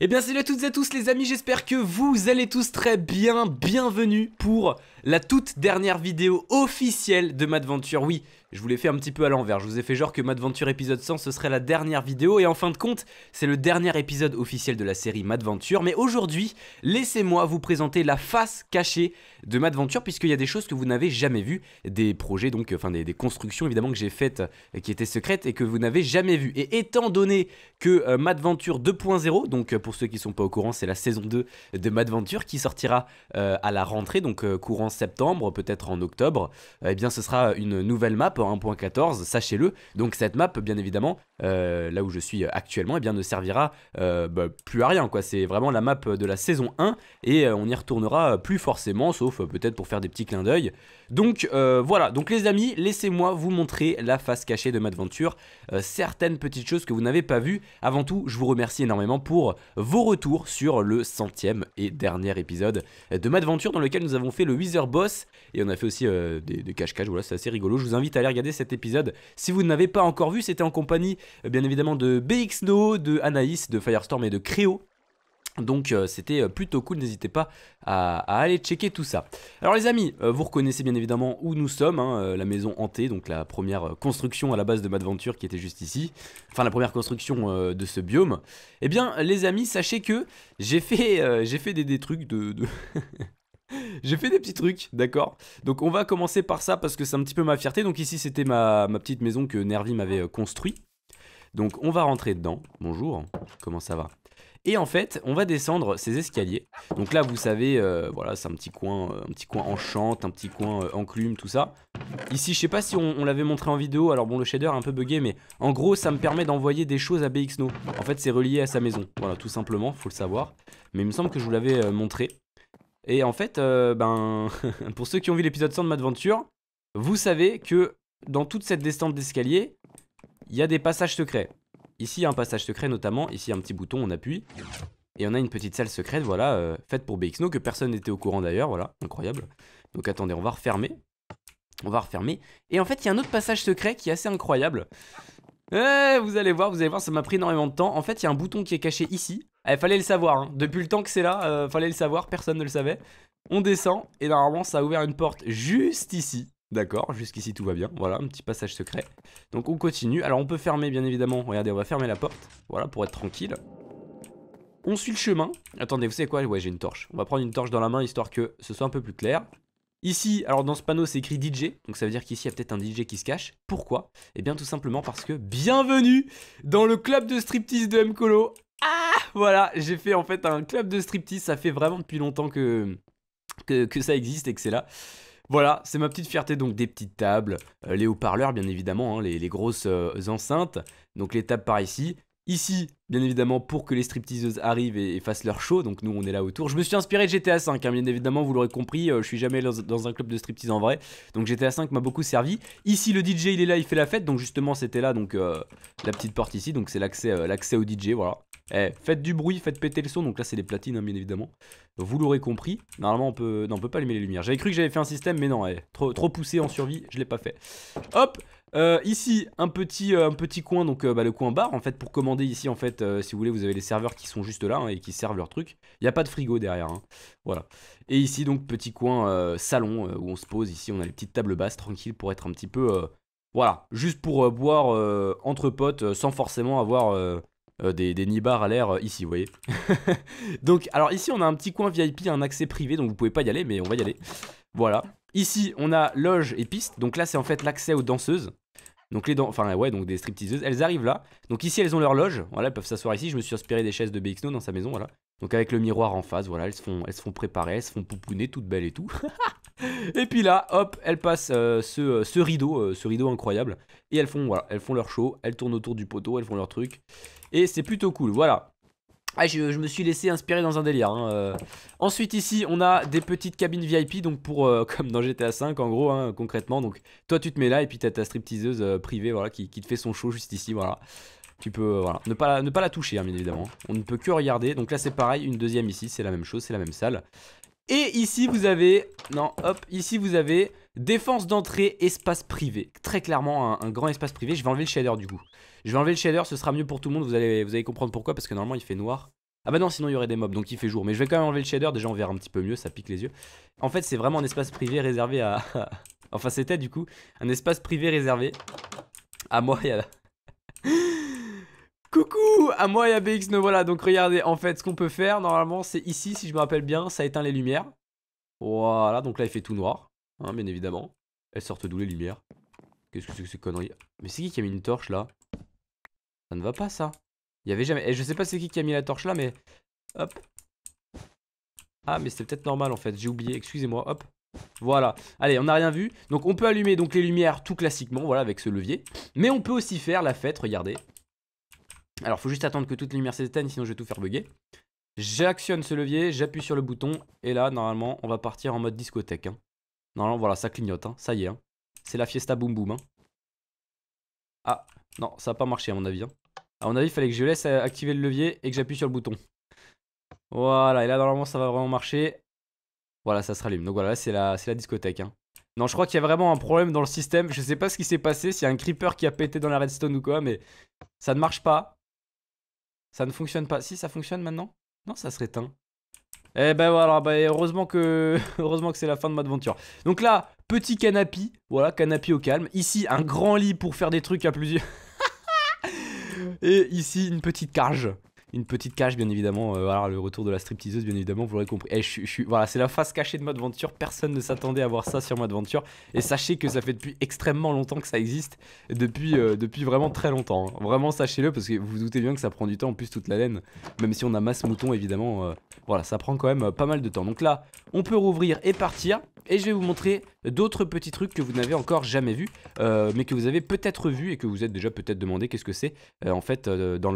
Eh bien salut à toutes et à tous les amis, j'espère que vous allez tous très bien, bienvenue pour la toute dernière vidéo officielle de Madventure, oui je vous l'ai fait un petit peu à l'envers. Je vous ai fait genre que MadVenture épisode 100 ce serait la dernière vidéo et en fin de compte, c'est le dernier épisode officiel de la série MadVenture. Mais aujourd'hui, laissez-moi vous présenter la face cachée de MadVenture puisqu'il y a des choses que vous n'avez jamais vues, des projets donc, enfin des, constructions évidemment que j'ai faites euh, qui étaient secrètes et que vous n'avez jamais vues. Et étant donné que euh, MadVenture 2.0, donc euh, pour ceux qui ne sont pas au courant, c'est la saison 2 de MadVenture qui sortira à la rentrée, donc courant septembre, peut-être en octobre, eh bien ce sera une nouvelle map 1.14, hein, sachez-le. Donc cette map, bien évidemment, euh, là où je suis actuellement, Et eh bien, ne servira euh, bah, plus à rien. C'est vraiment la map de la saison 1 et euh, on y retournera plus forcément, sauf peut-être pour faire des petits clins d'œil. Donc voilà, donc les amis, laissez-moi vous montrer la face cachée de Madventure, certaines petites choses que vous n'avez pas vues. Avant tout, je vous remercie énormément pour vos retours sur le centième et dernier épisode de Madventure dans lequel nous avons fait le Wither Boss et on a fait aussi des cache-cache, voilà, c'est assez rigolo. Je vous invite à aller regarder cet épisode si vous ne l'avez pas encore vu, c'était en compagnie euh, bien évidemment de BXNO, de Anaïs, de Firestorm et de Creo. Donc euh, c'était euh, plutôt cool, n'hésitez pas à, aller checker tout ça. Alors les amis, vous reconnaissez bien évidemment où nous sommes, hein, la maison hantée, donc la première construction à la base de Madventure qui était juste ici, enfin la première construction de ce biome. Eh bien les amis, sachez que j'ai fait, des, trucs de... J'ai fait des petits trucs, d'accord Donc on va commencer par ça parce que c'est un petit peu ma fierté. Donc ici c'était ma, ma, petite maison que Nervi m'avait construit donc on va rentrer dedans. Bonjour, comment ça va et en fait, on va descendre ces escaliers. Donc là, vous savez, euh, voilà, c'est un petit coin, euh, un petit coin un petit coin euh, enclume, tout ça. Ici, je sais pas si on, l'avait montré en vidéo. Alors bon, le shader est un peu buggé, mais en gros, ça me permet d'envoyer des choses à BXNO. En fait, c'est relié à sa maison. Voilà, tout simplement, faut le savoir. Mais il me semble que je vous l'avais montré. Et en fait, ben, pour ceux qui ont vu l'épisode 100 de Madventure, vous savez que dans toute cette descente d'escalier, il y a des passages secrets. Ici, il y a un passage secret notamment. Ici, un petit bouton, on appuie. Et on a une petite salle secrète, voilà, euh, faite pour BXNO, que personne n'était au courant d'ailleurs, voilà, incroyable. Donc attendez, on va refermer. On va refermer. Et en fait, il y a un autre passage secret qui est assez incroyable. Eh, vous allez voir, vous allez voir, ça m'a pris énormément de temps. En fait, il y a un bouton qui est caché ici. il eh, fallait le savoir, hein. depuis le temps que c'est là, euh, fallait le savoir, personne ne le savait. On descend, et normalement, ça a ouvert une porte juste ici. D'accord, jusqu'ici tout va bien. Voilà, un petit passage secret. Donc on continue. Alors on peut fermer bien évidemment. Regardez, on va fermer la porte. Voilà, pour être tranquille. On suit le chemin. Attendez, vous savez quoi Ouais, j'ai une torche. On va prendre une torche dans la main histoire que ce soit un peu plus clair. Ici, alors dans ce panneau, c'est écrit DJ, donc ça veut dire qu'ici, il y a peut-être un DJ qui se cache. Pourquoi Eh bien, tout simplement parce que, bienvenue dans le club de striptease de Mkolo Ah Voilà, j'ai fait en fait un club de striptease, ça fait vraiment depuis longtemps que, que, que ça existe et que c'est là. Voilà, c'est ma petite fierté. Donc des petites tables, euh, les haut-parleurs bien évidemment, hein, les, grosses euh, enceintes. Donc les tables par ici, Ici, bien évidemment, pour que les stripteaseuses arrivent et, fassent leur show, donc nous on est là autour. Je me suis inspiré de GTA V, hein, bien évidemment, vous l'aurez compris, euh, je suis jamais dans, un club de striptease en vrai, donc GTA V m'a beaucoup servi. Ici, le DJ il est là, il fait la fête, donc justement c'était là, donc euh, la petite porte ici, donc c'est l'accès euh, au DJ, voilà. Eh, faites du bruit, faites péter le son, donc là c'est les platines, hein, bien évidemment. Vous l'aurez compris, normalement on peut, on peut pas allumer les lumières. J'avais cru que j'avais fait un système, mais non, eh, trop, trop poussé en survie, je l'ai pas fait. Hop, euh, ici, un petit, euh, un petit coin, donc euh, bah, le coin bar, en fait, pour commander ici, en fait, si vous voulez, vous avez les serveurs qui sont juste là hein, et qui servent leur truc. Il n'y a pas de frigo derrière, hein. voilà. Et ici, donc, petit coin salon où on se pose. Ici, on a les petites tables basses, tranquille pour être un petit peu, voilà, juste pour boire entre potes, sans forcément avoir... des, des à l'air ici, vous voyez. donc, alors ici, on a un petit coin VIP, un accès privé, donc vous pouvez pas y aller, mais on va y aller. Voilà. Ici, on a loge et piste. Donc là, c'est en fait l'accès aux danseuses. Donc les dans... enfin ouais, donc des stripteaseuses, elles arrivent là. Donc ici, elles ont leur loge. Voilà, elles peuvent s'asseoir ici. Je me suis inspiré des chaises de BXNO dans sa maison, voilà. Donc avec le miroir en face, voilà, elles se font, elles se font préparer, elles se font pouponner, toutes belles et tout. et puis là, hop, elles passent euh, euh, ce, rideau, euh, ce rideau incroyable. Et elles font, voilà, elles font leur show, elles tournent autour du poteau, elles font leur truc. Et c'est plutôt cool, voilà. Ah, je, me suis laissé inspirer dans un délire. Hein, euh. ensuite ici, on a des petites cabines VIP, donc pour euh, comme dans GTA V, en gros, hein, concrètement. Donc toi, tu te mets là et puis t'as ta stripteaseuse euh, privée, voilà, qui, te fait son show juste ici, voilà. Tu peux, voilà, ne pas, ne pas la toucher, hein, bien évidemment. On ne peut que regarder. Donc là, c'est pareil, une deuxième ici, c'est la même chose, c'est la même salle. Et ici, vous avez, non, hop, ici vous avez Défense d'entrée, espace privé. Très clairement, un, grand espace privé. Je vais enlever le shader du coup. Je vais enlever le shader, ce sera mieux pour tout le monde. Vous allez, vous allez comprendre pourquoi, parce que normalement il fait noir. Ah bah non, sinon il y aurait des mobs, donc il fait jour. Mais je vais quand même enlever le shader. Déjà, on verra un petit peu mieux, ça pique les yeux. En fait, c'est vraiment un espace privé réservé à. enfin, c'était du coup un espace privé réservé à moi et à. Coucou à moi et à BX voilà donc regardez en fait ce qu'on peut faire normalement c'est ici si je me rappelle bien ça éteint les lumières voilà donc là il fait tout noir Hein, bien évidemment. Elles sortent d'où les lumières Qu'est-ce que c'est que ces conneries Mais c'est qui qui a mis une torche là Ça ne va pas ça. Il y avait jamais. Et eh, je sais pas c'est qui qui a mis la torche là, mais. Hop. Ah, mais c'est peut-être normal en fait. J'ai oublié. Excusez-moi. Hop. Voilà, allez on n'a rien vu Donc on peut allumer donc les lumières tout classiquement Voilà avec ce levier Mais on peut aussi faire la fête, regardez Alors faut juste attendre que toutes les lumières s'éteignent Sinon je vais tout faire bugger J'actionne ce levier, j'appuie sur le bouton Et là normalement on va partir en mode discothèque hein. Non, voilà, ça clignote, hein. ça y est. Hein. C'est la fiesta Boom Boom. Hein. Ah, non, ça n'a pas marché à mon avis. Hein. À mon avis, il fallait que je laisse euh, activer le levier et que j'appuie sur le bouton. Voilà, et là, normalement, ça va vraiment marcher. Voilà, ça se rallume. Donc voilà, c'est la, la discothèque. Hein. Non, je crois qu'il y a vraiment un problème dans le système. Je sais pas ce qui s'est passé, s'il y a un creeper qui a pété dans la redstone ou quoi, mais ça ne marche pas. Ça ne fonctionne pas. Si, ça fonctionne maintenant Non, ça se réteint. Eh ben voilà, bah, heureusement que heureusement que c'est la fin de ma aventure. Donc là, petit canapé, voilà, canapé au calme. Ici, un grand lit pour faire des trucs à plusieurs. Et ici, une petite cage une petite cache, bien évidemment. voilà, euh, le retour de la stripteaseuse, bien évidemment, vous l'aurez compris. Eh, voilà, c'est la face cachée de Mode aventure Personne ne s'attendait à voir ça sur Mode aventure Et sachez que ça fait depuis extrêmement longtemps que ça existe. Depuis, euh, depuis vraiment très longtemps. Hein. Vraiment, sachez-le, parce que vous vous doutez bien que ça prend du temps. En plus, toute la laine, même si on a masse mouton, évidemment, euh, voilà, ça prend quand même pas mal de temps. Donc là, on peut rouvrir et partir. Et je vais vous montrer d'autres petits trucs que vous n'avez encore jamais vus, mais que vous avez peut-être vu et que vous êtes déjà peut-être demandé qu'est-ce que c'est. en fait, dans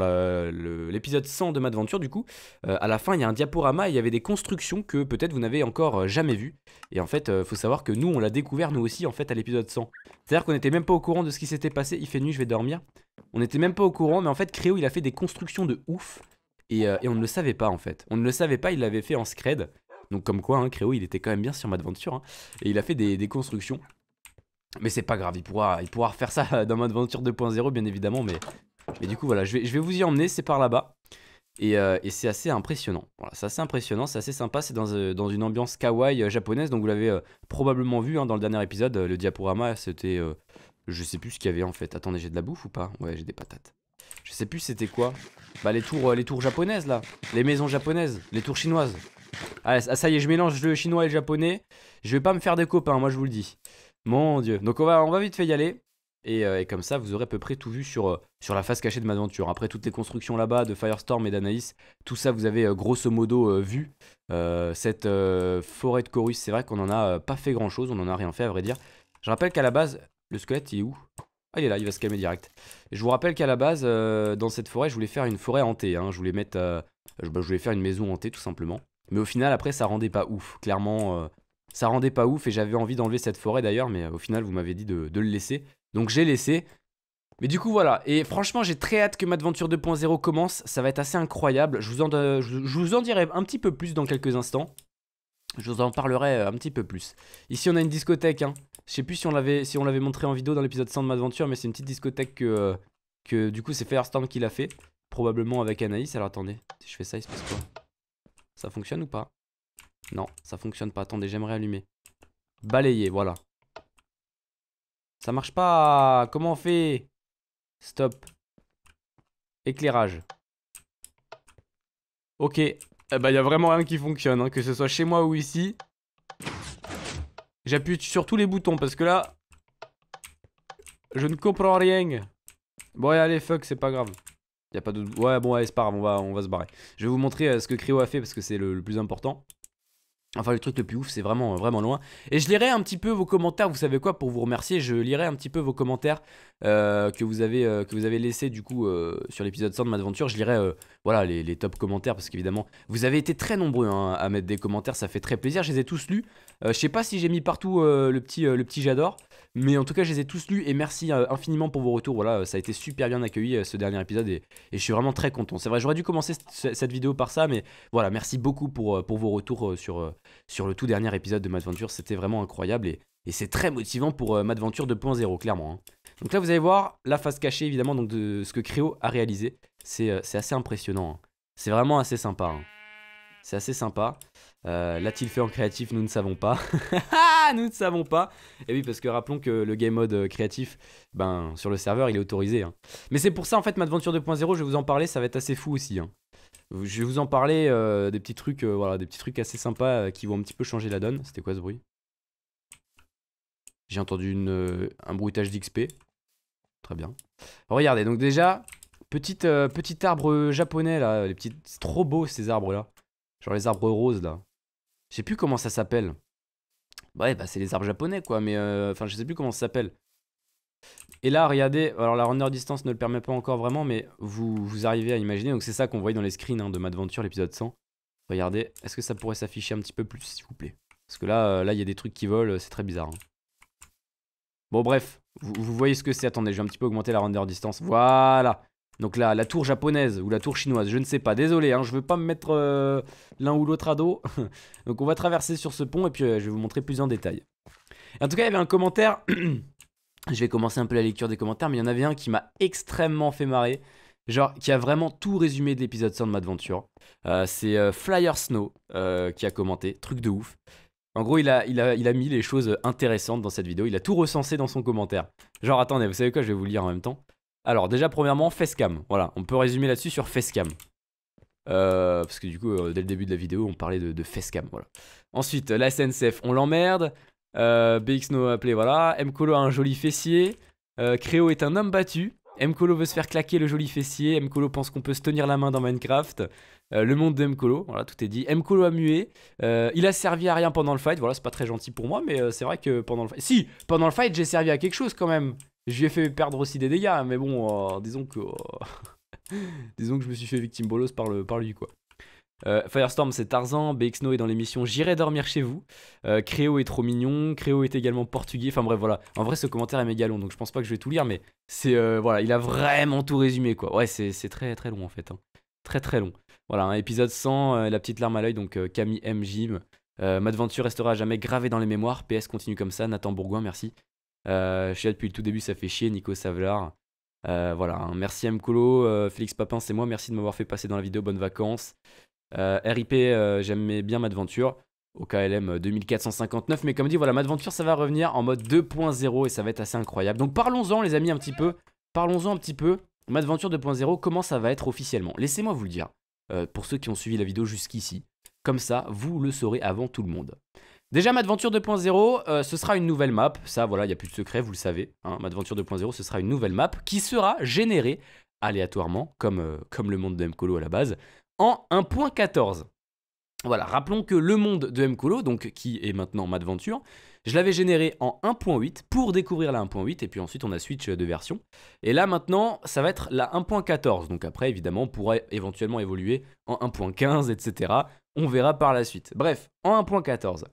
l'épisode 100 de Madventure, du coup, euh, à la fin, il y a un diaporama il y avait des constructions que peut-être vous n'avez encore euh, jamais vues. Et en fait, euh, faut savoir que nous, on l'a découvert, nous aussi, en fait, à l'épisode 100. C'est-à-dire qu'on n'était même pas au courant de ce qui s'était passé. Il fait nuit, je vais dormir. On n'était même pas au courant, mais en fait, Créo, il a fait des constructions de ouf. Et, on ne le savait pas, en fait. On ne le savait pas, il l'avait fait en scred. Donc, comme quoi, hein, Créo, il était quand même bien sur Madventure. Hein. et il a fait des, constructions. Mais c'est pas grave, il pourra, il faire ça dans Madventure 2.0, bien évidemment, mais mais du coup, voilà, je vais, je vais vous y emmener, c'est par là-bas. Et, euh, et c'est assez impressionnant. Voilà, c'est assez impressionnant, c'est assez sympa. C'est dans, euh, dans, une ambiance kawaii euh, japonaise. Donc vous l'avez probablement vu hein, dans le dernier épisode. le diaporama, c'était. je sais plus ce qu'il y avait en fait. Attendez, j'ai de la bouffe ou pas Ouais, j'ai des patates. Je sais plus c'était quoi. Bah les tours, les tours japonaises là. Les maisons japonaises. Les tours chinoises. Ah, ah ça y est, je mélange le chinois et le japonais. Je vais pas me faire des copains, moi je vous le dis. Mon dieu. Donc on va, on va vite fait y aller. Euh, et, comme ça, vous aurez à peu près tout vu sur, euh, sur la face cachée de Madventure. Après toutes les constructions là-bas de Firestorm et d'Anaïs, tout ça, vous avez euh, grosso modo vu. cette forêt de Chorus, c'est vrai qu'on n'en a pas fait grand-chose, on n'en a rien fait à vrai dire. Je rappelle qu'à la base, le squelette, il est où Ah, il est là, il va se calmer direct. je vous rappelle qu'à la base, dans cette forêt, je voulais faire une forêt hantée. Hein. Je, voulais mettre, bah, je, voulais faire une maison hantée, tout simplement. Mais au final, après, ça rendait pas ouf. Clairement, ça rendait pas ouf et j'avais envie d'enlever cette forêt d'ailleurs, mais au final, vous m'avez dit de, de le laisser. Donc j'ai laissé. Mais du coup voilà, et franchement j'ai très hâte que Madventure 2.0 commence, ça va être assez incroyable, euh, je vous, en, dirai un petit peu plus dans quelques instants, je vous en parlerai euh, un petit peu plus. Ici on a une discothèque, hein. je sais plus si on l'avait si montré en vidéo dans l'épisode 100 de Madventure, mais c'est une petite discothèque que, euh, que du coup c'est Firestorm qui l'a fait, probablement avec Anaïs, alors attendez, si je fais ça il se passe quoi Ça fonctionne ou pas Non, ça fonctionne pas, attendez j'aimerais allumer. Balayer, voilà, ça marche pas. Comment on fait Stop. Éclairage. Ok. Eh ben, il y a vraiment rien qui fonctionne, hein, que ce soit chez moi ou ici. J'appuie sur tous les boutons parce que là, je ne comprends rien. Bon, allez, fuck, c'est pas grave. Y a pas de... Ouais, bon, allez, c'est pas grave, on va, se barrer. Je vais vous montrer euh, ce que Cryo a fait parce que c'est le plus important. Enfin, le truc le plus ouf, c'est vraiment, vraiment loin. Et je lirai un petit peu vos commentaires, vous savez quoi, pour vous remercier. Je lirai un petit peu vos commentaires euh, que, vous avez, euh, que vous avez laissés, du coup, euh, sur l'épisode 100 de aventure. Je lirai voilà, les, top commentaires, parce qu'évidemment, vous avez été très nombreux hein, à mettre des commentaires, ça fait très plaisir. Je les ai tous lus. je sais pas si j'ai mis partout le petit, le petit j'adore, mais en tout cas, je les ai tous lus et merci infiniment pour vos retours. Voilà, ça a été super bien accueilli ce dernier épisode et, je suis vraiment très content. C'est vrai, j'aurais dû commencer cette vidéo par ça, mais voilà, merci beaucoup pour, pour vos retours sur sur le tout dernier épisode de Madventure. C'était vraiment incroyable et, c'est très motivant pour euh, Madventure 2.0, clairement. Hein. Donc là, vous allez voir la face cachée, évidemment, donc de ce que Creo a réalisé. C'est euh, assez impressionnant. Hein. C'est vraiment assez sympa. Hein. C'est assez sympa. Euh, L'a-t-il fait en créatif Nous ne savons pas. Ah, nous ne savons pas. Et oui, parce que rappelons que le game mode euh, créatif, ben, sur le serveur, il est autorisé. Mais c'est pour ça, en fait, Madventure 2.0, je vais vous en parler, ça va être assez fou aussi. Je vais vous en parler euh, des petits trucs, euh, voilà, des petits trucs assez sympas euh, qui vont un petit peu changer la donne. C'était quoi ce bruit J'ai entendu un bruitage d'XP. Très bien. Regardez, donc déjà, petite, petit arbre japonais là, les petites, c'est trop beau ces arbres là, genre les arbres roses là. Je sais plus comment ça s'appelle. Ouais, bah c'est les arbres japonais quoi, mais enfin je sais plus comment ça s'appelle. Et là, regardez, alors la render distance ne le permet pas encore vraiment, mais vous, vous arrivez à imaginer. Donc c'est ça qu'on voyait dans les screens hein, de Madventure, l'épisode 100. Regardez, est-ce que ça pourrait s'afficher un petit peu plus, s'il vous plaît Parce que là, euh, là, il y a des trucs qui volent, c'est très bizarre. Hein. Bon, bref, vous, voyez ce que c'est. Attendez, je vais un petit peu augmenter la render distance. Voilà donc là, la tour japonaise ou la tour chinoise, je ne sais pas, désolé, je hein, je veux pas me mettre euh, l'un ou l'autre à dos. Donc on va traverser sur ce pont et puis euh, je vais vous montrer plus en détail. En tout cas, il y avait un commentaire Je vais commencer un peu la lecture des commentaires, mais il y en avait un qui m'a extrêmement fait marrer, genre qui a vraiment tout résumé de l'épisode de Madventure. aventure c'est euh, Flyer Snow euh, qui a commenté, truc de ouf. En gros, il a, il, il a mis les choses intéressantes dans cette vidéo, il a tout recensé dans son commentaire. Genre, attendez, vous savez quoi, je vais vous lire en même temps. Alors, déjà, premièrement, Facecam. Voilà, on peut résumer là-dessus sur Facecam. Euh, parce que du coup, dès le début de la vidéo, on parlait de, de Facecam. Voilà. Ensuite, la SNCF, on l'emmerde. Euh, BX a appelé, voilà. Mcolo a un joli fessier. Euh, Créo est un homme battu. Mcolo veut se faire claquer le joli fessier. Mkolo pense qu'on peut se tenir la main dans Minecraft. Euh, le monde de Mkolo voilà, tout est dit. Mkolo a mué. il a servi à rien pendant le fight. Voilà, c'est pas très gentil pour moi, mais c'est vrai que pendant le fight. Si, pendant le fight, j'ai servi à quelque chose quand même. Je lui ai fait perdre aussi des dégâts, mais bon, disons que. disons que je me suis fait victime bolos par, le, par lui, quoi. Euh, Firestorm, c'est Tarzan. BXNO est dans l'émission J'irai dormir chez vous. Euh, Créo est trop mignon. Créo est également portugais. Enfin bref, voilà. En vrai, ce commentaire est méga long, donc je pense pas que je vais tout lire, mais c'est euh, voilà, il a vraiment tout résumé quoi. Ouais, c'est très très long en fait. Hein. Très très long. Voilà, épisode 100, la petite larme à l'œil, donc Camille M. Jim. Madventure restera à jamais gravée dans les mémoires. PS continue comme ça. Nathan Bourgoin, merci. je suis là depuis le tout début, ça fait chier. Nico Savlar. voilà, merci M. Félix Papin, c'est moi, merci de m'avoir fait passer dans la vidéo, bonnes vacances. Euh, RIP, euh, j'aimais bien Madventure au KLM 2459. Mais comme dit, voilà, Madventure, ça va revenir en mode 2.0 et ça va être assez incroyable. Donc parlons-en, les amis, un petit peu. Parlons-en un petit peu. Madventure 2.0, comment ça va être officiellement Laissez-moi vous le dire, euh, pour ceux qui ont suivi la vidéo jusqu'ici. Comme ça, vous le saurez avant tout le monde. Déjà, Madventure 2.0, ce sera une nouvelle map. Ça, voilà, il n'y a plus de secret, vous le savez. Hein. Madventure 2.0, ce sera une nouvelle map qui sera générée aléatoirement, comme, comme le monde de Mcolo à la base, en 1.14. Voilà, rappelons que le monde de M.Colo, donc qui est maintenant Madventure, je l'avais généré en 1.8 pour découvrir la 1.8 et puis ensuite on a switch de version. Et là maintenant, ça va être la 1.14. Donc après, évidemment, on pourrait éventuellement évoluer en 1.15, etc. On verra par la suite. Bref, en 1.14.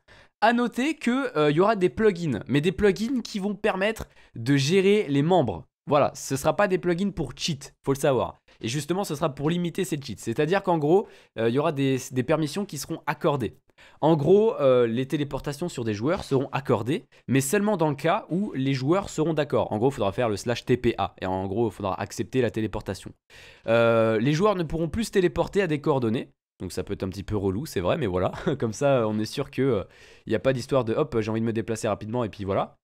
À noter qu'il euh, y aura des plugins, mais des plugins qui vont permettre de gérer les membres. Voilà, ce ne sera pas des plugins pour cheat, faut le savoir. Et justement, ce sera pour limiter ces cheats. C'est-à-dire qu'en gros, euh, il y aura des, permissions qui seront accordées. En gros, euh, les téléportations sur des joueurs seront accordées, mais seulement dans le cas où les joueurs seront d'accord. En gros, il faudra faire le slash TPA, et en gros, il faudra accepter la téléportation. Euh, les joueurs ne pourront plus se téléporter à des coordonnées, donc ça peut être un petit peu relou, c'est vrai, mais voilà. Comme ça, on est sûr qu'il n'y a pas d'histoire de hop, j'ai envie de me déplacer rapidement et puis voilà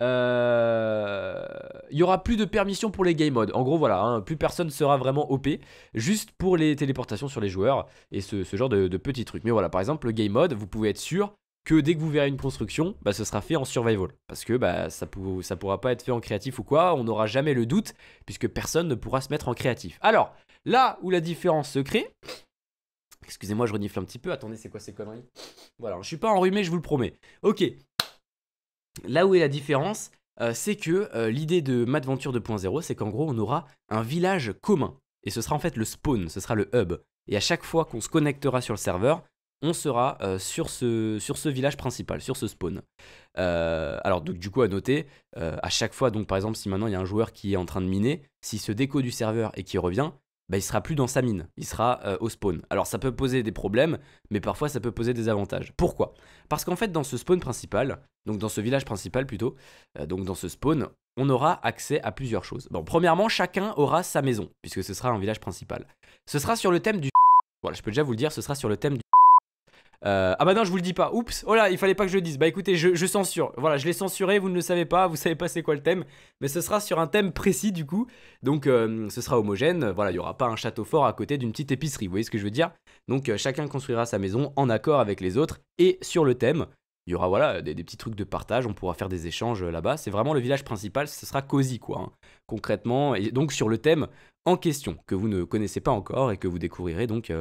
il euh, y aura plus de permission pour les game modes. En gros, voilà, hein, plus personne sera vraiment OP, juste pour les téléportations sur les joueurs et ce, genre de, petits trucs. Mais voilà, par exemple, le game mode, vous pouvez être sûr que dès que vous verrez une construction, bah, ce sera fait en survival. Parce que bah, ça ne pourra pas être fait en créatif ou quoi, on n'aura jamais le doute, puisque personne ne pourra se mettre en créatif. Alors, là où la différence se crée, Excusez-moi, je renifle un petit peu. Attendez, c'est quoi ces conneries Voilà, je suis pas enrhumé, je vous le promets. Ok, là où est la différence, euh, c'est que euh, l'idée de Madventure 2.0, c'est qu'en gros, on aura un village commun. Et ce sera en fait le spawn, ce sera le hub. Et à chaque fois qu'on se connectera sur le serveur, on sera euh, sur, ce, village principal, sur ce spawn. alors donc, du coup à noter, à chaque fois, donc par exemple si maintenant il y a un joueur qui est en train de miner, s'il se déco du serveur et qui revient, bah, il sera plus dans sa mine, il sera euh, au spawn. Alors ça peut poser des problèmes, mais parfois ça peut poser des avantages. Pourquoi Parce qu'en fait dans ce spawn principal, donc dans ce village principal plutôt, euh, donc dans ce spawn, on aura accès à plusieurs choses. Bon, premièrement, chacun aura sa maison, puisque ce sera un village principal. Ce sera sur le thème du... Voilà, je peux déjà vous le dire, ce sera sur le thème du... Euh, ah bah non, je vous le dis pas. Oups. Oh là, il fallait pas que je le dise. Bah écoutez, je, censure. Voilà, je l'ai censuré. Vous ne le savez pas. Vous savez pas c'est quoi le thème. Mais ce sera sur un thème précis du coup. Donc euh, ce sera homogène. Voilà, il n'y aura pas un château fort à côté d'une petite épicerie. Vous voyez ce que je veux dire Donc euh, chacun construira sa maison en accord avec les autres et sur le thème. Il y aura voilà des, petits trucs de partage. On pourra faire des échanges là-bas. C'est vraiment le village principal. Ce sera cosy quoi. Hein, concrètement et donc sur le thème en question que vous ne connaissez pas encore et que vous découvrirez donc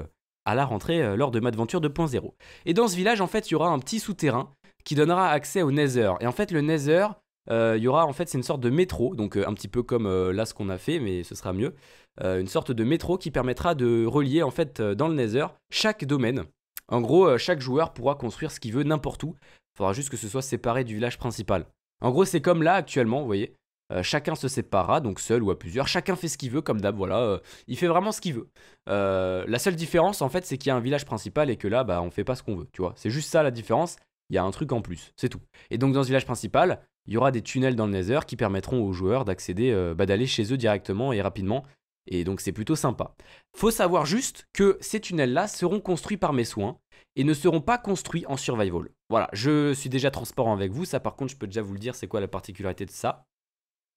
à la rentrée euh, lors de Madventure 2.0. Et dans ce village, en fait, il y aura un petit souterrain qui donnera accès au Nether. Et en fait, le Nether, euh, il y aura en fait c'est une sorte de métro, donc euh, un petit peu comme là ce qu'on a fait, mais ce sera mieux. une sorte de métro qui permettra de relier en fait dans le Nether chaque domaine. En gros, chaque joueur pourra construire ce qu'il veut n'importe où. Il faudra juste que ce soit séparé du village principal. En gros, c'est comme là actuellement, vous voyez. Euh, chacun se sépara, donc seul ou à plusieurs. Chacun fait ce qu'il veut, comme d'hab. Voilà, euh, il fait vraiment ce qu'il veut. Euh, la seule différence, en fait, c'est qu'il y a un village principal et que là, bah, on fait pas ce qu'on veut. Tu vois, c'est juste ça la différence. Il y a un truc en plus, c'est tout. Et donc dans ce village principal, il y aura des tunnels dans le Nether qui permettront aux joueurs d'accéder, bah, d'aller chez eux directement et rapidement. Et donc c'est plutôt sympa. Faut savoir juste que ces tunnels-là seront construits par mes soins et ne seront pas construits en survival. Voilà, je suis déjà transparent avec vous, ça par contre je peux déjà vous le dire, c'est quoi la particularité de ça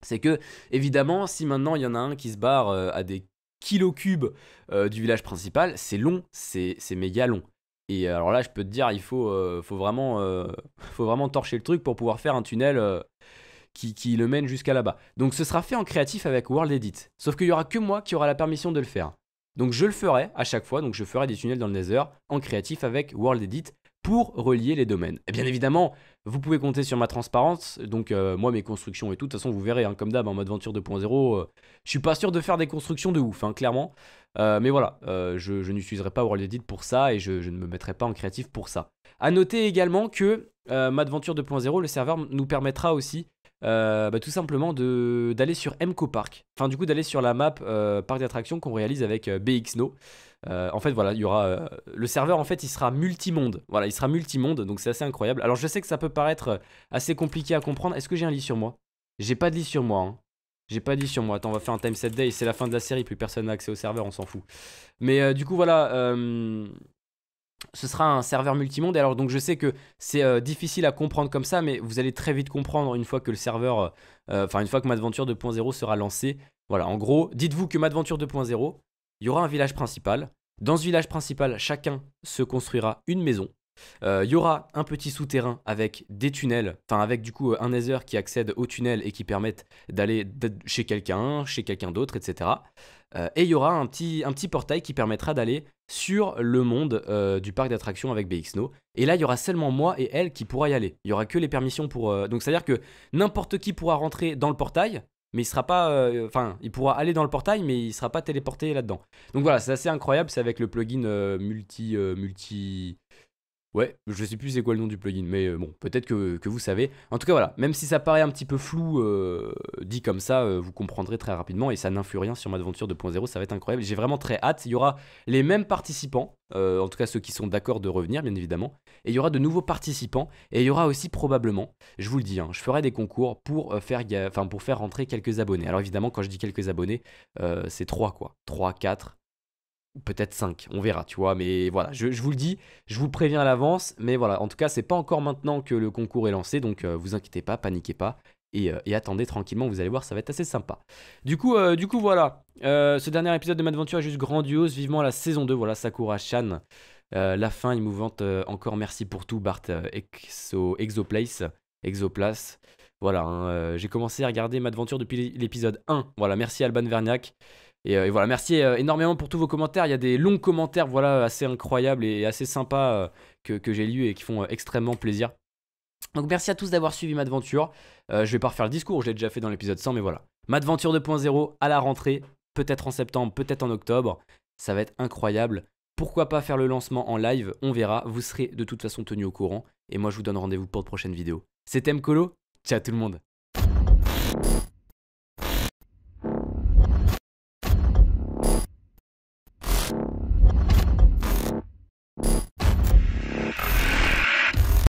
c'est que, évidemment, si maintenant il y en a un qui se barre euh, à des kilocubes cubes euh, du village principal, c'est long, c'est méga long. Et euh, alors là, je peux te dire, il faut, vraiment, torcher le truc pour pouvoir faire un tunnel qui, qui, le mène jusqu'à là-bas. Donc ce sera fait en créatif avec World Edit. Sauf qu'il y aura que moi qui aura la permission de le faire. Donc je le ferai à chaque fois, donc je ferai des tunnels dans le Nether en créatif avec World Edit pour relier les domaines. Et bien évidemment, vous pouvez compter sur ma transparence, donc euh, moi mes constructions et tout, de toute façon vous verrez, hein, comme d'hab en mode 2.0, je euh, je suis pas sûr de faire des constructions de ouf, hein, clairement, euh, mais voilà, je, n'utiliserai pas World Edit pour ça et je, je, ne me mettrai pas en créatif pour ça. A noter également que MadVenture 2.0, le serveur nous permettra aussi euh, bah, tout simplement d'aller sur MCO Park. Enfin, du coup, d'aller sur la map euh, parc d'attractions qu'on réalise avec euh, BXNO. en fait, voilà, il y aura le serveur. En fait, il sera multimonde. Voilà, il sera multimonde, donc c'est assez incroyable. Alors, je sais que ça peut paraître assez compliqué à comprendre. Est-ce que j'ai un lit sur moi J'ai pas de lit sur moi. Hein. J'ai pas de lit sur moi. Attends, on va faire un time set day. C'est la fin de la série. Plus personne n'a accès au serveur. On s'en fout. Mais du coup, voilà. Euh, ce sera un serveur multimonde. alors, donc, je sais que c'est euh, difficile à comprendre comme ça, mais vous allez très vite comprendre une fois que le serveur, euh, euh, enfin, une fois que Madventure 2.0 sera lancé. Voilà, en gros, dites-vous que Madventure 2.0, il y aura un village principal. Dans ce village principal, chacun se construira une maison. Il y aura un petit souterrain avec des tunnels, enfin avec du coup un Nether qui accède aux tunnels et qui permettent d'aller chez quelqu'un, chez quelqu'un d'autre, etc. Euh, et il y aura un petit, portail qui permettra d'aller sur le monde euh, du parc d'attractions avec BXNO. Et là, il y aura seulement moi et elle qui pourra y aller. Il y aura que les permissions pour. Euh, donc, c'est-à-dire que n'importe qui pourra rentrer dans le portail, mais il sera pas. Enfin, il pourra aller dans le portail, mais il sera pas téléporté là-dedans. Donc voilà, c'est assez incroyable. C'est avec le plugin multi, multi, Ouais, je sais plus c'est quoi le nom du plugin, mais euh, bon, peut-être que, vous savez. En tout cas, voilà, même si ça paraît un petit peu flou euh, dit comme ça, euh, vous comprendrez très rapidement et ça n'influe rien sur Madventure 2.0, ça va être incroyable. J'ai vraiment très hâte. Il y aura les mêmes participants, en tout cas ceux qui sont d'accord de revenir, bien évidemment, et il y aura de nouveaux participants et il y aura aussi probablement, je vous le dis, hein, je ferai des concours pour faire, enfin, pour faire rentrer quelques abonnés. Alors évidemment, quand je dis quelques abonnés, c'est 3 quoi, 3, 4, peut-être 5, on verra, tu vois. Mais voilà, je, vous le dis, je vous préviens à l'avance. Mais voilà, en tout cas, c'est pas encore maintenant que le concours est lancé, donc euh, vous inquiétez pas, paniquez pas. Euh, et, attendez tranquillement, vous allez voir, ça va être assez sympa. Du coup, euh, du coup voilà, ce dernier épisode de Madventure est juste grandiose, vivement la saison 2, voilà, Sakura-chan. la fin émouvante, encore merci pour tout, Bart Exo, Exoplace, Exoplace. Voilà, hein, j'ai commencé à regarder Madventure depuis l'épisode 1. Voilà, merci Alban Verniac. Euh, et, voilà, merci euh, énormément pour tous vos commentaires. Il y a des longs commentaires, voilà, assez incroyables et assez sympas euh, que, j'ai lus et qui font extrêmement plaisir. Donc merci à tous d'avoir suivi Madventure. aventure je vais pas refaire le discours, je l'ai déjà fait dans l'épisode 100, mais voilà. Madventure 2.0 à la rentrée, peut-être en septembre, peut-être en octobre. Ça va être incroyable. Pourquoi pas faire le lancement en live On verra. Vous serez de toute façon tenus au courant. Et moi, je vous donne rendez-vous pour de prochaines vidéos. C'était Mkolo. Ciao tout le monde.